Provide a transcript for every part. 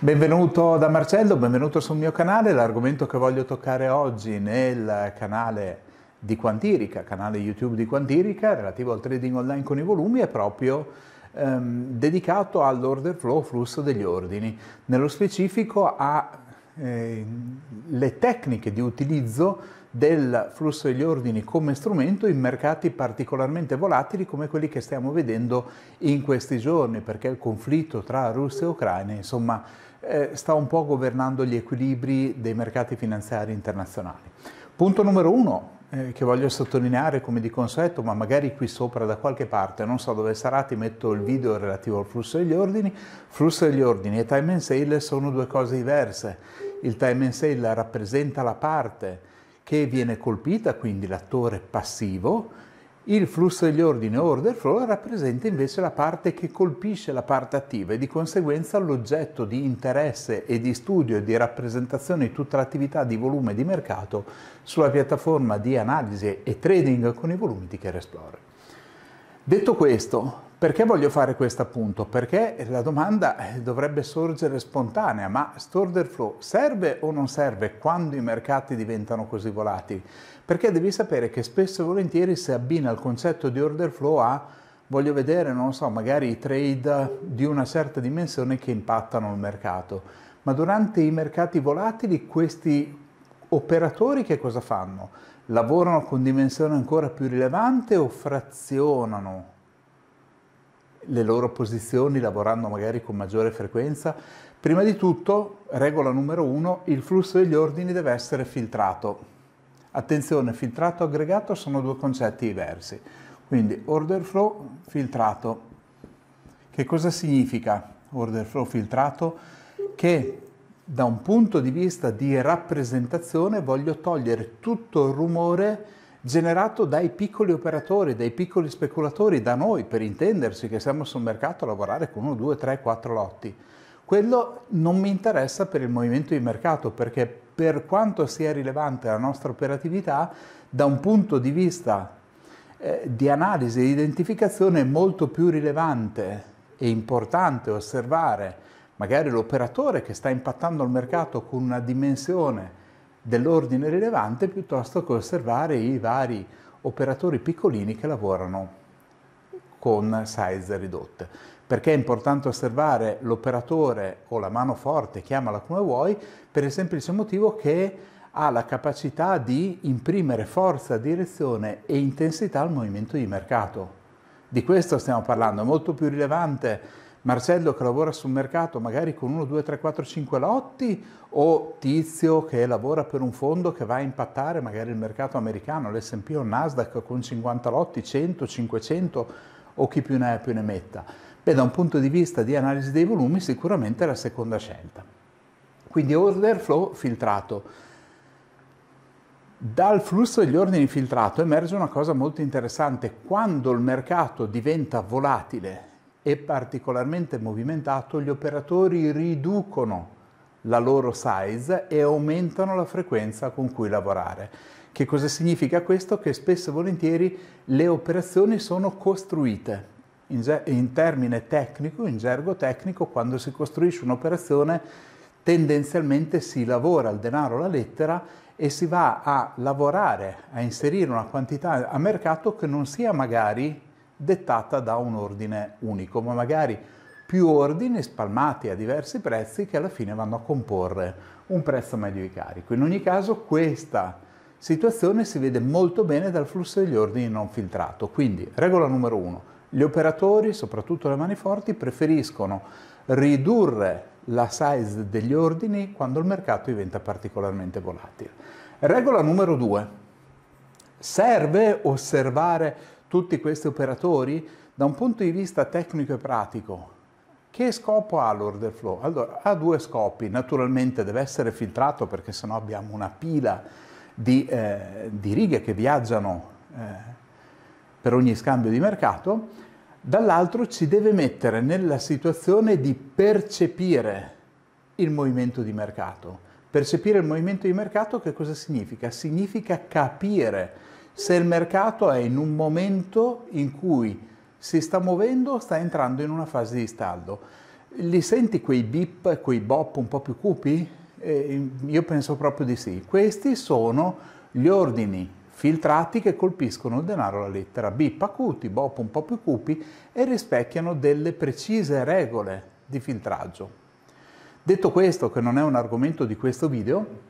Benvenuto da Marcello, benvenuto sul mio canale. L'argomento che voglio toccare oggi nel canale di Quantirica, canale YouTube di Quantirica, relativo al trading online con i volumi, è proprio ehm, dedicato all'order flow, flusso degli ordini. Nello specifico alle ehm, eh, tecniche di utilizzo del flusso degli ordini come strumento in mercati particolarmente volatili come quelli che stiamo vedendo in questi giorni, perché il conflitto tra Russia e Ucraina, insomma, eh, sta un po' governando gli equilibri dei mercati finanziari internazionali. Punto numero uno, eh, che voglio sottolineare come di consueto, ma magari qui sopra da qualche parte, non so dove sarà, ti metto il video relativo al flusso degli ordini. Flusso degli ordini e time and sale sono due cose diverse. Il time and sale rappresenta la parte che viene colpita, quindi l'attore passivo, il flusso degli ordini o order flow rappresenta invece la parte che colpisce la parte attiva e di conseguenza l'oggetto di interesse e di studio e di rappresentazione di tutta l'attività di volume di mercato sulla piattaforma di analisi e trading con i volumi di Care Explorer. Detto questo, perché voglio fare questo appunto? Perché la domanda eh, dovrebbe sorgere spontanea, ma Storder Flow serve o non serve quando i mercati diventano così volatili? Perché devi sapere che spesso e volentieri si abbina il concetto di order flow a voglio vedere, non so, magari i trade di una certa dimensione che impattano il mercato. Ma durante i mercati volatili questi operatori che cosa fanno? Lavorano con dimensione ancora più rilevante o frazionano le loro posizioni lavorando magari con maggiore frequenza? Prima di tutto, regola numero uno, il flusso degli ordini deve essere filtrato. Attenzione, filtrato e aggregato sono due concetti diversi. Quindi order flow filtrato. Che cosa significa order flow filtrato? Che da un punto di vista di rappresentazione voglio togliere tutto il rumore generato dai piccoli operatori, dai piccoli speculatori, da noi per intendersi che siamo sul mercato a lavorare con uno, due, tre, quattro lotti. Quello non mi interessa per il movimento di mercato perché per quanto sia rilevante la nostra operatività, da un punto di vista eh, di analisi e di identificazione è molto più rilevante e importante osservare magari l'operatore che sta impattando il mercato con una dimensione dell'ordine rilevante piuttosto che osservare i vari operatori piccolini che lavorano con size ridotte. Perché è importante osservare l'operatore o la mano forte, chiamala come vuoi, per il semplice motivo che ha la capacità di imprimere forza, direzione e intensità al movimento di mercato. Di questo stiamo parlando, è molto più rilevante Marcello che lavora sul mercato magari con 1, 2, 3, 4, 5 lotti o Tizio che lavora per un fondo che va a impattare magari il mercato americano, l'S&P o Nasdaq con 50 lotti, 100, 500 o chi più ne ha più ne metta. Beh, da un punto di vista di analisi dei volumi sicuramente è la seconda scelta. Quindi order flow filtrato. Dal flusso degli ordini filtrato emerge una cosa molto interessante. Quando il mercato diventa volatile, è particolarmente movimentato, gli operatori riducono la loro size e aumentano la frequenza con cui lavorare. Che cosa significa questo? Che spesso e volentieri le operazioni sono costruite. In, ge- in termine tecnico, in gergo tecnico, quando si costruisce un'operazione tendenzialmente si lavora il denaro alla lettera e si va a lavorare, a inserire una quantità a mercato che non sia magari dettata da un ordine unico, ma magari più ordini spalmati a diversi prezzi che alla fine vanno a comporre un prezzo medio di carico. In ogni caso questa situazione si vede molto bene dal flusso degli ordini non filtrato. Quindi, regola numero uno, gli operatori, soprattutto le mani forti, preferiscono ridurre la size degli ordini quando il mercato diventa particolarmente volatile. Regola numero due, serve osservare tutti questi operatori da un punto di vista tecnico e pratico. Che scopo ha l'order flow? Allora, ha due scopi. Naturalmente deve essere filtrato perché sennò abbiamo una pila di, eh, di righe che viaggiano eh, per ogni scambio di mercato. Dall'altro ci deve mettere nella situazione di percepire il movimento di mercato. Percepire il movimento di mercato che cosa significa? Significa capire se il mercato è in un momento in cui si sta muovendo, sta entrando in una fase di stallo. Li senti quei bip, quei bop un po' più cupi? Eh, io penso proprio di sì. Questi sono gli ordini filtrati che colpiscono il denaro alla lettera bip acuti, bop un po' più cupi e rispecchiano delle precise regole di filtraggio. Detto questo, che non è un argomento di questo video,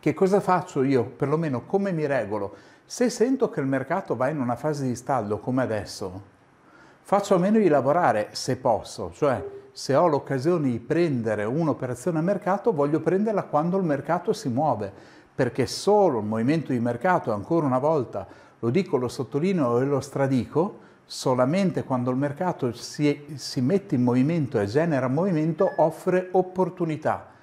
che cosa faccio io, perlomeno come mi regolo se sento che il mercato va in una fase di stallo come adesso, faccio a meno di lavorare se posso, cioè se ho l'occasione di prendere un'operazione a mercato, voglio prenderla quando il mercato si muove, perché solo il movimento di mercato, ancora una volta lo dico, lo sottolineo e lo stradico, solamente quando il mercato si, si mette in movimento e genera movimento offre opportunità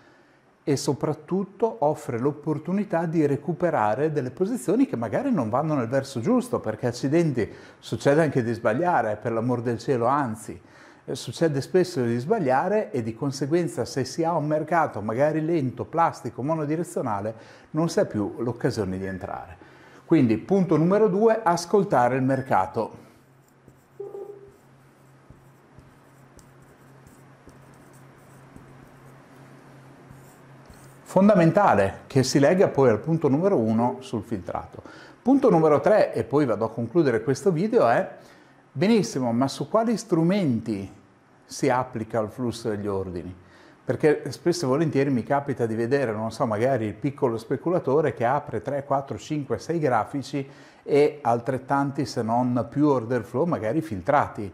e soprattutto offre l'opportunità di recuperare delle posizioni che magari non vanno nel verso giusto, perché accidenti, succede anche di sbagliare, per l'amor del cielo, anzi, eh, succede spesso di sbagliare e di conseguenza se si ha un mercato magari lento, plastico, monodirezionale, non si ha più l'occasione di entrare. Quindi punto numero due, ascoltare il mercato. Fondamentale che si lega poi al punto numero uno sul filtrato. Punto numero tre, e poi vado a concludere questo video, è benissimo, ma su quali strumenti si applica il flusso degli ordini? Perché spesso e volentieri mi capita di vedere, non so, magari il piccolo speculatore che apre 3, 4, 5, 6 grafici e altrettanti, se non più order flow, magari filtrati.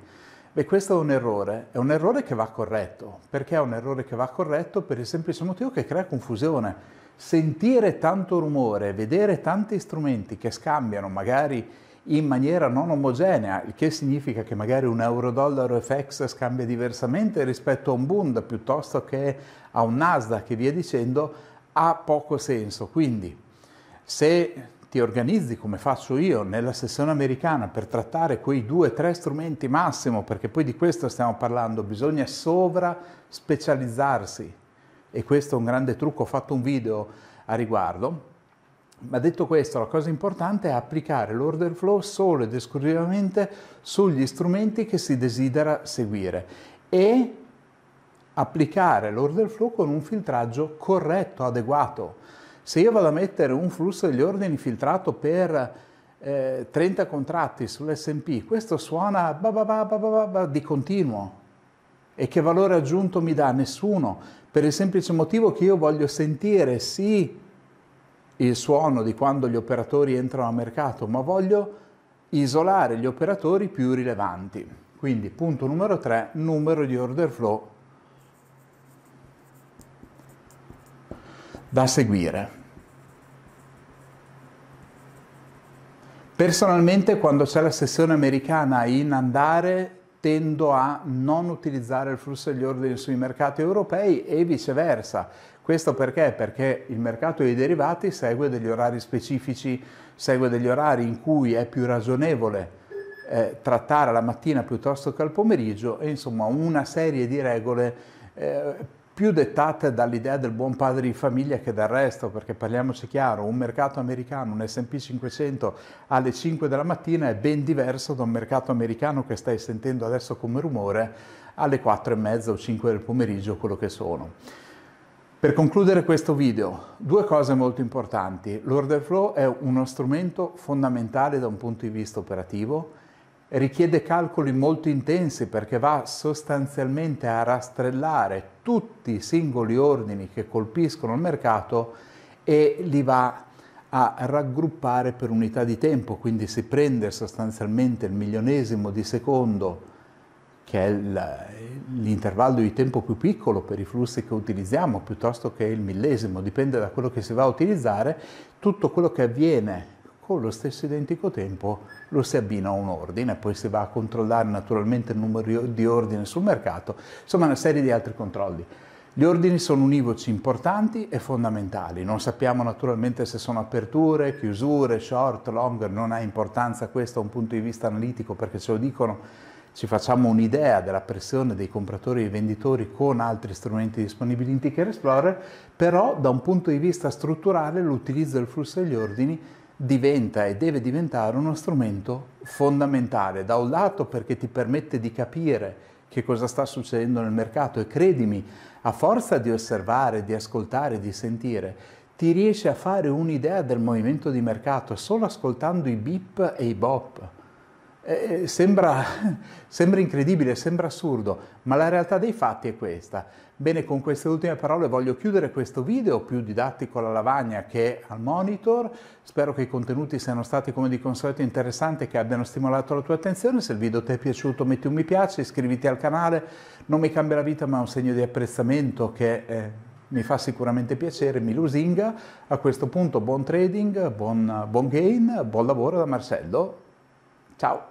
Beh, questo è un errore, è un errore che va corretto. Perché è un errore che va corretto? Per il semplice motivo che crea confusione. Sentire tanto rumore, vedere tanti strumenti che scambiano magari in maniera non omogenea, il che significa che magari un euro-dollaro FX scambia diversamente rispetto a un Bund piuttosto che a un Nasdaq e via dicendo, ha poco senso. Quindi se ti organizzi come faccio io nella sessione americana per trattare quei due o tre strumenti massimo, perché poi di questo stiamo parlando, bisogna sovra specializzarsi e questo è un grande trucco, ho fatto un video a riguardo. Ma detto questo, la cosa importante è applicare l'order flow solo ed esclusivamente sugli strumenti che si desidera seguire e applicare l'order flow con un filtraggio corretto, adeguato se io vado a mettere un flusso degli ordini filtrato per eh, 30 contratti sull'SP, questo suona di continuo. E che valore aggiunto mi dà? Nessuno, per il semplice motivo che io voglio sentire sì il suono di quando gli operatori entrano a mercato, ma voglio isolare gli operatori più rilevanti. Quindi punto numero 3, numero di order flow da seguire. Personalmente quando c'è la sessione americana in andare tendo a non utilizzare il flusso degli ordini sui mercati europei e viceversa. Questo perché? Perché il mercato dei derivati segue degli orari specifici, segue degli orari in cui è più ragionevole eh, trattare la mattina piuttosto che al pomeriggio e insomma una serie di regole eh, più dettate dall'idea del buon padre di famiglia che dal resto, perché parliamoci chiaro, un mercato americano, un S&P 500 alle 5 della mattina è ben diverso da un mercato americano che stai sentendo adesso come rumore alle 4 e mezza o 5 del pomeriggio, quello che sono. Per concludere questo video, due cose molto importanti. L'order flow è uno strumento fondamentale da un punto di vista operativo, richiede calcoli molto intensi perché va sostanzialmente a rastrellare tutti i singoli ordini che colpiscono il mercato e li va a raggruppare per unità di tempo, quindi si prende sostanzialmente il milionesimo di secondo, che è l'intervallo di tempo più piccolo per i flussi che utilizziamo, piuttosto che il millesimo, dipende da quello che si va a utilizzare, tutto quello che avviene con lo stesso identico tempo lo si abbina a un ordine, poi si va a controllare naturalmente il numero di ordini sul mercato, insomma una serie di altri controlli. Gli ordini sono univoci importanti e fondamentali, non sappiamo naturalmente se sono aperture, chiusure, short, long, non ha importanza questo da un punto di vista analitico perché ce lo dicono, ci facciamo un'idea della pressione dei compratori e venditori con altri strumenti disponibili in Ticker Explorer, però da un punto di vista strutturale l'utilizzo del flusso degli ordini diventa e deve diventare uno strumento fondamentale, da un lato perché ti permette di capire che cosa sta succedendo nel mercato e credimi, a forza di osservare, di ascoltare, di sentire, ti riesci a fare un'idea del movimento di mercato solo ascoltando i bip e i bop. Eh, eh, sembra, sembra incredibile, sembra assurdo, ma la realtà dei fatti è questa. Bene, con queste ultime parole voglio chiudere questo video più didattico alla lavagna che al monitor. Spero che i contenuti siano stati come di consueto interessanti e che abbiano stimolato la tua attenzione. Se il video ti è piaciuto metti un mi piace, iscriviti al canale. Non mi cambia la vita ma è un segno di apprezzamento che eh, mi fa sicuramente piacere, mi lusinga. A questo punto buon trading, buon, buon gain, buon lavoro da Marcello. Ciao!